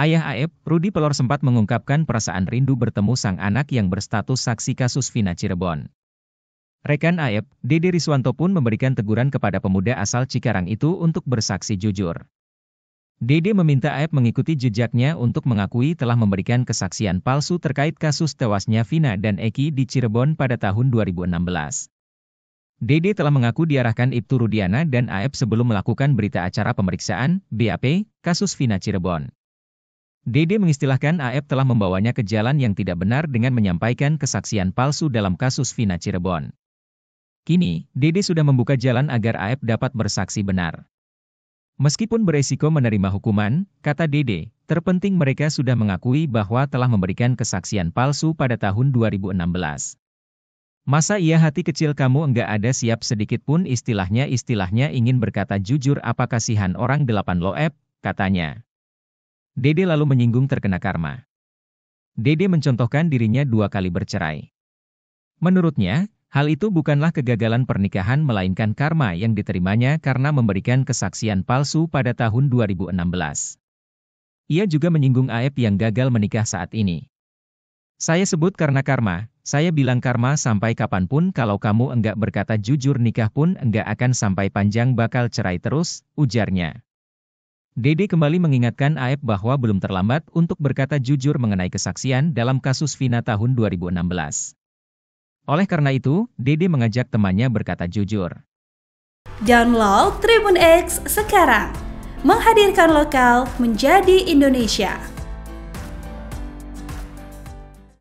Ayah Aep, Rudi Pelor sempat mengungkapkan perasaan rindu bertemu sang anak yang berstatus saksi kasus Vina Cirebon. Rekan Aep, Dede Riswanto pun memberikan teguran kepada pemuda asal Cikarang itu untuk bersaksi jujur. Dede meminta Aep mengikuti jejaknya untuk mengakui telah memberikan kesaksian palsu terkait kasus tewasnya Vina dan Eki di Cirebon pada tahun 2016. Dede telah mengaku diarahkan Ibtu Rudiana dan Aep sebelum melakukan berita acara pemeriksaan, BAP, kasus Vina Cirebon. Dede mengistilahkan AF telah membawanya ke jalan yang tidak benar dengan menyampaikan kesaksian palsu dalam kasus Vina Cirebon. Kini, Dede sudah membuka jalan agar AF dapat bersaksi benar. Meskipun beresiko menerima hukuman, kata Dede, terpenting mereka sudah mengakui bahwa telah memberikan kesaksian palsu pada tahun 2016. Masa iya hati kecil kamu enggak ada siap sedikit pun istilahnya istilahnya ingin berkata jujur apa kasihan orang delapan loep, katanya. Dede lalu menyinggung terkena karma. Dede mencontohkan dirinya dua kali bercerai. Menurutnya, hal itu bukanlah kegagalan pernikahan melainkan karma yang diterimanya karena memberikan kesaksian palsu pada tahun 2016. Ia juga menyinggung Aep yang gagal menikah saat ini. Saya sebut karena karma, saya bilang karma sampai kapanpun kalau kamu enggak berkata jujur nikah pun enggak akan sampai panjang bakal cerai terus, ujarnya. Dede kembali mengingatkan Aep bahwa belum terlambat untuk berkata jujur mengenai kesaksian dalam kasus Vina tahun 2016. Oleh karena itu, Dede mengajak temannya berkata jujur. Download Tribun X sekarang, menghadirkan lokal menjadi Indonesia.